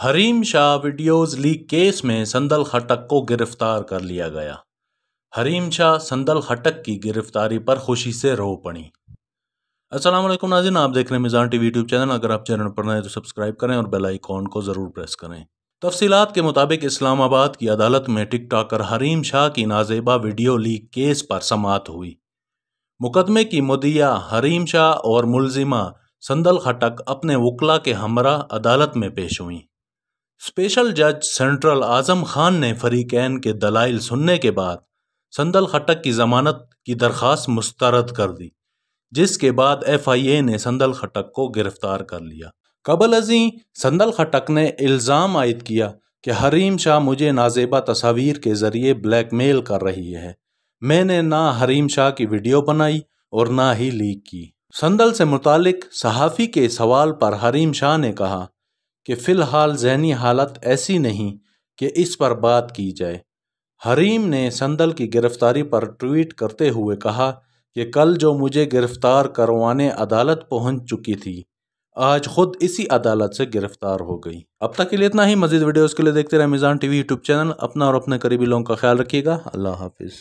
Hareem Shah videos leak case में संदल खटक को गिरफ्तार कर लिया गया हरीम शाह संदल खटक की गिरफ्तारी पर खुशी से रो पड़ी वालेकुम नाजिन आप देख रहे हैं मिज़ान टीवी यूट्यूब चैनल अगर आप चैनल पर नए तो सब्सक्राइब करें और बेल आइकॉन को ज़रूर प्रेस करें तफसीत के मुताबिक इस्लामाबाद की अदालत में टिक हरीम शाह की नाजेबा वीडियो लीक केस पर समात हुई मुकदमे की मुदिया हरीम शाह और मुलजिमा संदल खटक अपने वकला के हमरा अदालत में पेश हुई स्पेशल जज सेंट्रल आजम खान ने फरीकैन के दलाइल सुनने के बाद संदल खटक की जमानत की दरख्वास्त मुस्तरद कर दी जिसके बाद एफ आई ए ने संदल खटक को गिरफ्तार कर लिया कबल अजी संदल खटक ने इल्ज़ाम आयद किया कि हरीम शाह मुझे नाजेबा तस्वीर के ज़रिए ब्लैक मेल कर रही है मैंने ना हरीम शाह की वीडियो बनाई और ना ही लीक की संदल से मुतालिक सहाफ़ी के सवाल पर हरीम शाह ने कहा कि फ़िलहाल जहनी हालत ऐसी नहीं कि इस पर बात की जाए हरीम ने संदल की गिरफ्तारी पर ट्वीट करते हुए कहा कि कल जो मुझे गिरफ़्तार करवाने अदालत पहुंच चुकी थी आज खुद इसी अदालत से गिरफ्तार हो गई अब तक के लिए इतना ही मजीद वीडियोस के लिए देखते रहे अमेजान टीवी यूट्यूब चैनल अपना और अपने करीबी लोगों का ख्याल रखिएगा अल्लाह हाफिज़